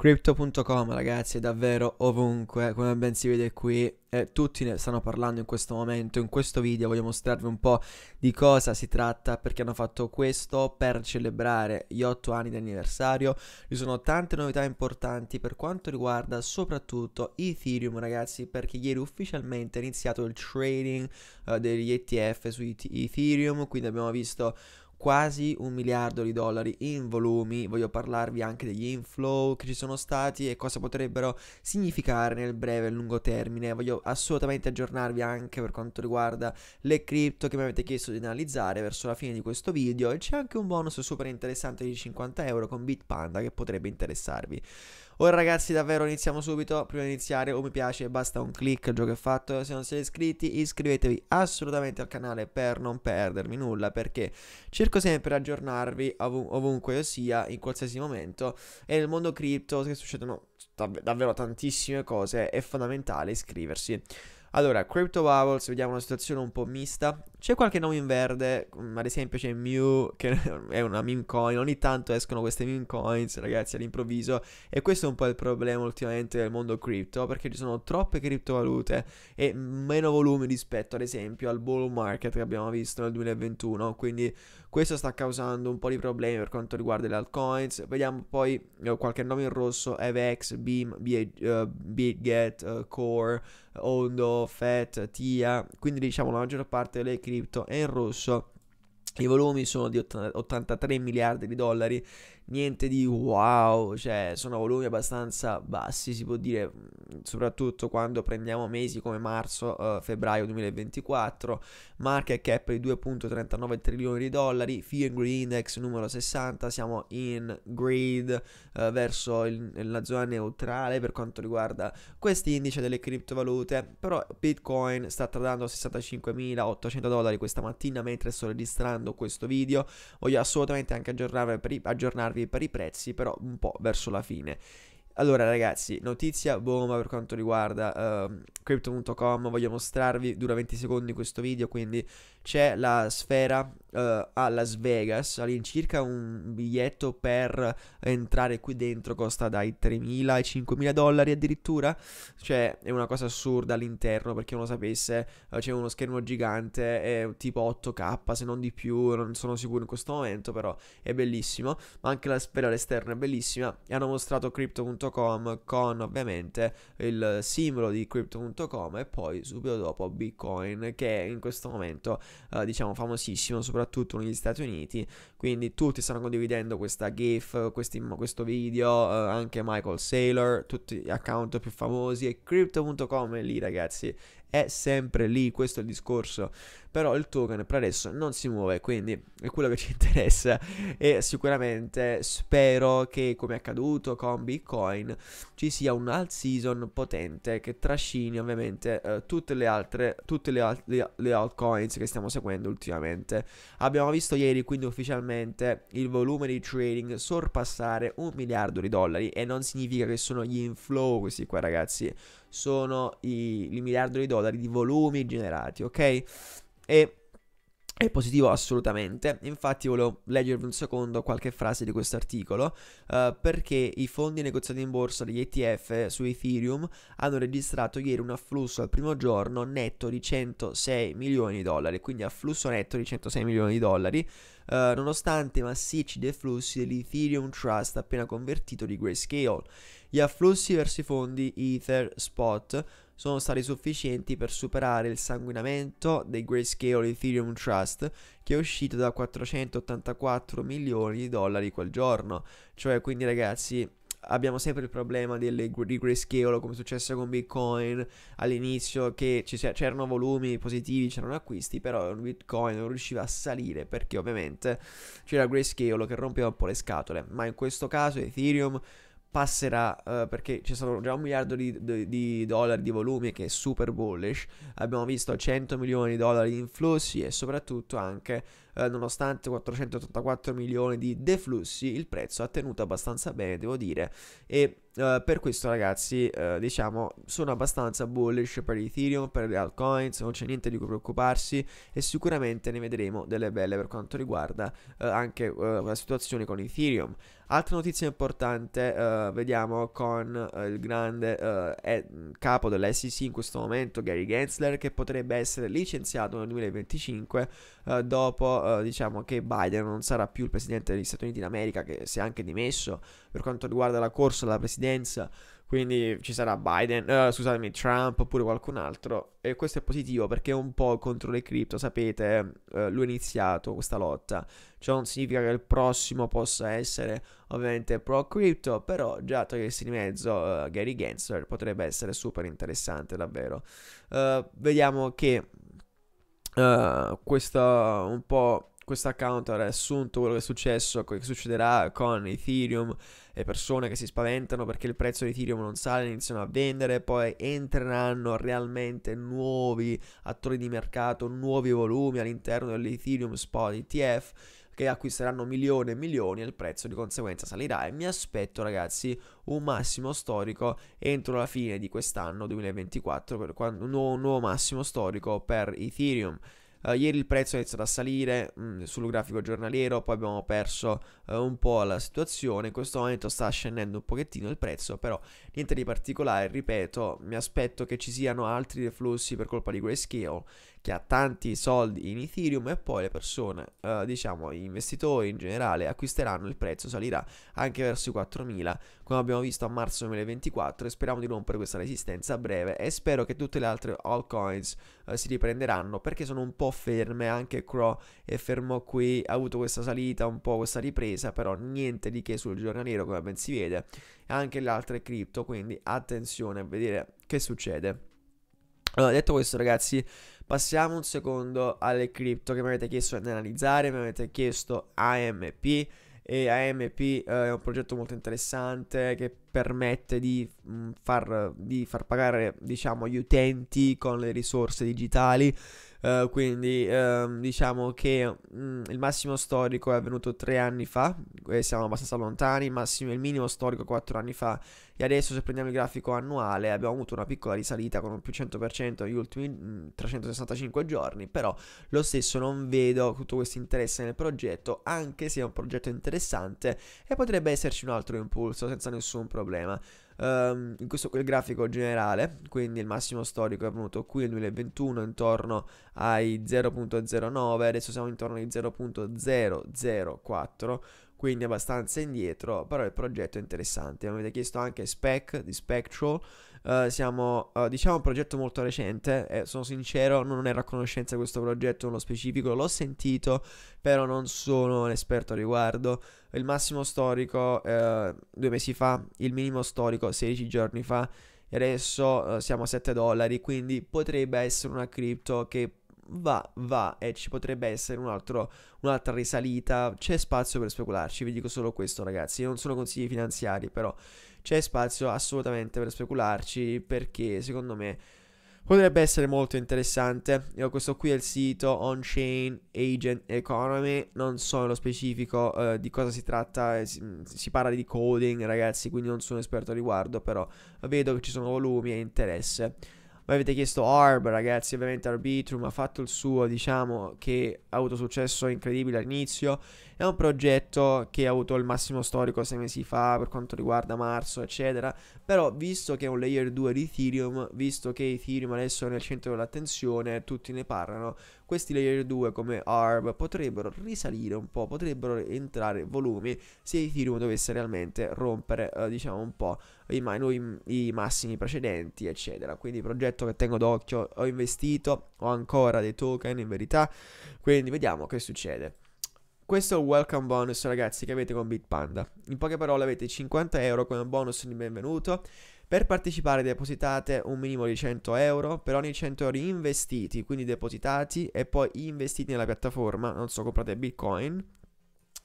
Crypto.com ragazzi è davvero ovunque, come ben si vede qui, eh, tutti ne stanno parlando in questo momento, in questo video voglio mostrarvi un po' di cosa si tratta, perché hanno fatto questo per celebrare gli 8 anni di anniversario, ci sono tante novità importanti per quanto riguarda soprattutto Ethereum ragazzi, perché ieri ufficialmente è iniziato il trading eh, degli ETF su Ethereum, quindi abbiamo visto quasi un miliardo di dollari in volumi, voglio parlarvi anche degli inflow che ci sono stati e cosa potrebbero significare nel breve e lungo termine, voglio assolutamente aggiornarvi anche per quanto riguarda le cripto che mi avete chiesto di analizzare verso la fine di questo video e c'è anche un bonus super interessante di 50 euro con Bitpanda che potrebbe interessarvi. Ora ragazzi davvero iniziamo subito, prima di iniziare o mi piace, basta un clic, il gioco è fatto, se non siete iscritti iscrivetevi assolutamente al canale per non perdermi nulla perché cerco sempre di aggiornarvi ov ovunque io sia, in qualsiasi momento e nel mondo cripto che succedono dav- davvero tantissime cose, è fondamentale iscriversi. Allora, Crypto Bubbles, vediamo una situazione un po' mista. C'è qualche nome in verde, mm, ad esempio c'è Mew, che è una meme coin. Ogni tanto escono queste meme coins, ragazzi, all'improvviso. E questo è un po' il problema ultimamente del mondo crypto, perché ci sono troppe criptovalute e meno volume rispetto, ad esempio, al bull market che abbiamo visto nel 2021. Quindi questo sta causando un po' di problemi per quanto riguarda le altcoins. Vediamo poi ho eh, qualche nome in rosso, EVEX, Apex, Beam, BA, uh, eh, Bitget, uh, eh, Core, Ondo, fat, TIA, quindi diciamo la maggior parte delle cripto è in rosso. I volumi sono di 83 miliardi di dollari niente di wow, cioè sono volumi abbastanza bassi, si può dire, soprattutto quando prendiamo mesi come marzo, eh, febbraio 2024, market cap di 2.39 trilioni di dollari, Fear Green Index numero 60, siamo in grade eh, verso il, la zona neutrale per quanto riguarda questi indici delle criptovalute, però Bitcoin sta tradando 65.800 dollari questa mattina mentre sto registrando questo video, voglio assolutamente anche aggiornarvi, aggiornarvi per, per i prezzi, però un po' verso la fine. Allora ragazzi, notizia bomba per quanto riguarda uh, ehm, Crypto.com, voglio mostrarvi, dura 20 secondi questo video, quindi c'è la sfera Uh, a Las Vegas all'incirca un biglietto per entrare qui dentro costa dai 3.000 ai 5.000 dollari addirittura cioè è una cosa assurda all'interno perché uno sapesse uh, c'è uno schermo gigante è tipo 8k se non di più non sono sicuro in questo momento però è bellissimo ma anche la sfera all'esterno è bellissima e hanno mostrato crypto.com con ovviamente il simbolo di crypto.com e poi subito dopo bitcoin che in questo momento uh, diciamo famosissimo soprattutto soprattutto negli Stati Uniti, quindi tutti stanno condividendo questa GIF, questi, questo video, eh, anche Michael Saylor, tutti gli account più famosi e crypto.com è lì ragazzi, è sempre lì, questo è il discorso. Però il token per adesso non si muove, quindi è quello che ci interessa e sicuramente spero che come è accaduto con Bitcoin ci sia un alt season potente che trascini ovviamente eh, tutte le altre tutte le, alt, le, le altcoins che stiamo seguendo ultimamente. Abbiamo visto ieri quindi ufficialmente il volume di trading sorpassare un miliardo di dollari e non significa che sono gli inflow questi qua ragazzi, sono i, il miliardo di dollari dollari di volumi generati, ok? E è positivo assolutamente, infatti volevo leggervi un secondo qualche frase di questo articolo, eh, perché i fondi negoziati in borsa degli ETF su Ethereum hanno registrato ieri un afflusso al primo giorno netto di 106 milioni di dollari, quindi afflusso netto di 106 milioni di dollari, eh, nonostante i massicci deflussi dell'Ethereum Trust appena convertito di Grayscale. Gli afflussi verso i fondi Ether Spot sono stati sufficienti per superare il sanguinamento dei Grayscale Ethereum Trust che è uscito da 484 milioni di dollari quel giorno. Cioè, quindi ragazzi, abbiamo sempre il problema delle, di Grayscale come è successo con Bitcoin all'inizio che c'erano volumi positivi, c'erano acquisti, però Bitcoin non riusciva a salire perché ovviamente c'era Grayscale che rompeva un po' le scatole, ma in questo caso Ethereum passerà uh, perché ci sono già un miliardo di, di, di, dollari di volume che è super bullish abbiamo visto 100 milioni di dollari di influssi e soprattutto anche eh, nonostante 484 milioni di deflussi, il prezzo ha tenuto abbastanza bene, devo dire. E eh, per questo, ragazzi, eh, diciamo, sono abbastanza bullish per Ethereum, per le altcoins, non c'è niente di cui preoccuparsi e sicuramente ne vedremo delle belle per quanto riguarda eh, anche eh, la situazione con Ethereum. Altra notizia importante, uh, vediamo con uh, il grande eh, mm, capo dell'SEC in questo momento, Gary Gensler, che potrebbe essere licenziato nel 2025 dopo eh, diciamo che Biden non sarà più il presidente degli Stati Uniti d'America, che si è anche dimesso per quanto riguarda la corsa della presidenza. Quindi ci sarà Biden, eh, scusatemi, Trump oppure qualcun altro. E questo è positivo perché è un po' contro le cripto, sapete, eh, lui ha iniziato questa lotta. Ciò non significa che il prossimo possa essere ovviamente pro crypto, però già togliersi di mezzo eh, Gary Gensler potrebbe essere super interessante davvero. Eh, vediamo che eh, questa un po' questo account ha riassunto quello che è successo, quello che succederà con Ethereum e persone che si spaventano perché il prezzo di Ethereum non sale, iniziano a vendere, poi entreranno realmente nuovi attori di mercato, nuovi volumi all'interno dell'Ethereum Spot ETF che acquisteranno milioni e milioni e il prezzo di conseguenza salirà e mi aspetto ragazzi un massimo storico entro la fine di quest'anno 2024 per quando, un, nuovo, un nuovo massimo storico per Ethereum. Uh, ieri il prezzo è iniziato a salire mh, mm, sul grafico giornaliero, poi abbiamo perso uh, un po' la situazione, in questo momento sta scendendo un pochettino il prezzo, però niente di particolare, ripeto, mi aspetto che ci siano altri deflussi per colpa di Grayscale che ha tanti soldi in Ethereum e poi le persone, eh, diciamo gli investitori in generale, acquisteranno, il prezzo salirà anche verso i 4.000 come abbiamo visto a marzo 2024 e speriamo di rompere questa resistenza a breve e spero che tutte le altre altcoins eh, si riprenderanno perché sono un po' ferme, anche Crow è fermo qui, ha avuto questa salita, un po' questa ripresa, però niente di che sul giornaliero come ben si vede, e anche le altre cripto, quindi attenzione a vedere che succede. Allora, detto questo ragazzi, Passiamo un secondo alle cripto che mi avete chiesto di analizzare, mi avete chiesto AMP e AMP eh, è un progetto molto interessante che permette di mh, mm, far, di far pagare diciamo, gli utenti con le risorse digitali eh, quindi um, diciamo che mm, il massimo storico è avvenuto tre anni fa, e siamo abbastanza lontani, il, massimo, il minimo storico quattro anni fa e adesso se prendiamo il grafico annuale abbiamo avuto una piccola risalita con un più 100% negli ultimi mm, 365 giorni, però lo stesso non vedo tutto questo interesse nel progetto, anche se è un progetto interessante e potrebbe esserci un altro impulso senza nessun problema ehm, in questo quel grafico generale, quindi il massimo storico è venuto qui nel 2021 intorno ai 0.09, adesso siamo intorno ai 0.004, quindi abbastanza indietro, però il progetto è interessante. Mi avete chiesto anche spec di Spectral, eh, siamo, uh, diciamo, un progetto molto recente. Eh, sono sincero, non ero a conoscenza di questo progetto nello specifico. L'ho sentito, però non sono un esperto al riguardo. Il massimo storico uh, due mesi fa, il minimo storico 16 giorni fa. E adesso siamo a 7 dollari. Quindi potrebbe essere una cripto che va, va e ci potrebbe essere un altro, un'altra risalita. C'è spazio per specularci. Vi dico solo questo, ragazzi. Non sono consigli finanziari, però c'è spazio assolutamente per specularci perché secondo me potrebbe essere molto interessante. Io ho questo qui è il sito on-chain agent economy, non so nello specifico uh, di cosa si tratta, eh, si, si, parla di coding ragazzi, quindi non sono esperto al riguardo, però vedo che ci sono volumi e interesse. Poi avete chiesto Orb, ragazzi, ovviamente Arbitrum ha fatto il suo, diciamo, che ha avuto successo incredibile all'inizio. È un progetto che ha avuto il massimo storico sei mesi fa per quanto riguarda marzo, eccetera. Però visto che è un layer 2 di Ethereum, visto che Ethereum adesso è nel centro dell'attenzione, tutti ne parlano, questi layer 2 come ARM potrebbero risalire un po', potrebbero entrare volumi se Ethereum dovesse realmente rompere eh, diciamo un po' i, i, i, massimi precedenti eccetera. Quindi progetto che tengo d'occhio, ho investito, ho ancora dei token in verità, quindi vediamo che succede. Questo è il welcome bonus ragazzi che avete con Bitpanda. In poche parole avete 50 euro come bonus di benvenuto per partecipare depositate un minimo di 100 euro, per ogni 100 euro investiti, quindi depositati e poi investiti nella piattaforma, non so, comprate Bitcoin,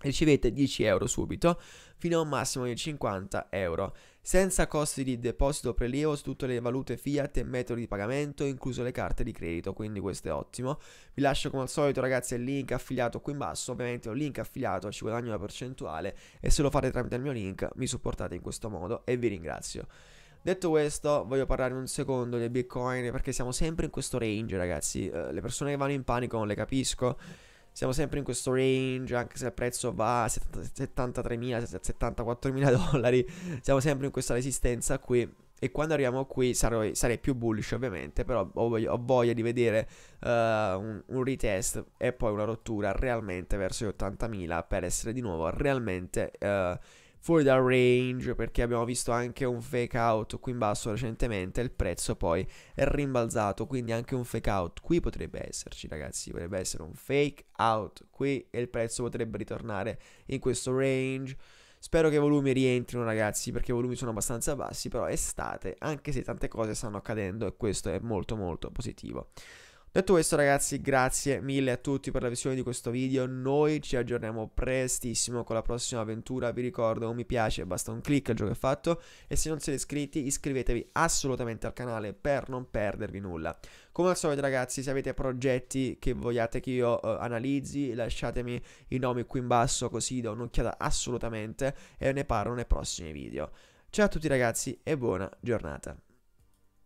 ricevete 10 euro subito fino a un massimo di 50 euro senza costi di deposito o prelievo su tutte le valute fiat e metodi di pagamento incluso le carte di credito quindi questo è ottimo vi lascio come al solito ragazzi il link affiliato qui in basso ovviamente ho un link affiliato ci guadagno una percentuale e se lo fate tramite il mio link mi supportate in questo modo e vi ringrazio Detto questo, voglio parlare un secondo del Bitcoin perché siamo sempre in questo range, ragazzi. Uh, le persone che vanno in panico non le capisco. Siamo sempre in questo range, anche se il prezzo va a 73.000, 74.000 dollari. Siamo sempre in questa resistenza qui. E quando arriviamo qui sarò, sarei più bullish ovviamente, però ho, voglia, ho voglia di vedere uh, un, un retest e poi una rottura realmente verso gli 80.000 per essere di nuovo realmente... Uh, fuori dal range perché abbiamo visto anche un fake out qui in basso recentemente il prezzo poi è rimbalzato quindi anche un fake out qui potrebbe esserci ragazzi potrebbe essere un fake out qui e il prezzo potrebbe ritornare in questo range Spero che i volumi rientrino ragazzi perché i volumi sono abbastanza bassi però estate anche se tante cose stanno accadendo e questo è molto molto positivo. Detto questo ragazzi, grazie mille a tutti per la visione di questo video, noi ci aggiorniamo prestissimo con la prossima avventura, vi ricordo un mi piace, basta un clic al gioco è fatto e se non siete iscritti iscrivetevi assolutamente al canale per non perdervi nulla. Come al solito ragazzi, se avete progetti che vogliate che io eh, analizzi, lasciatemi i nomi qui in basso così do un'occhiata assolutamente e ne parlo nei prossimi video. Ciao a tutti ragazzi e buona giornata.